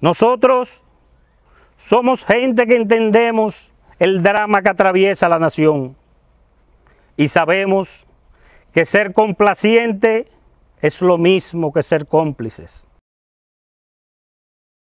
Nosotros somos gente que entendemos el drama que atraviesa la nación y sabemos que ser complaciente es lo mismo que ser cómplices.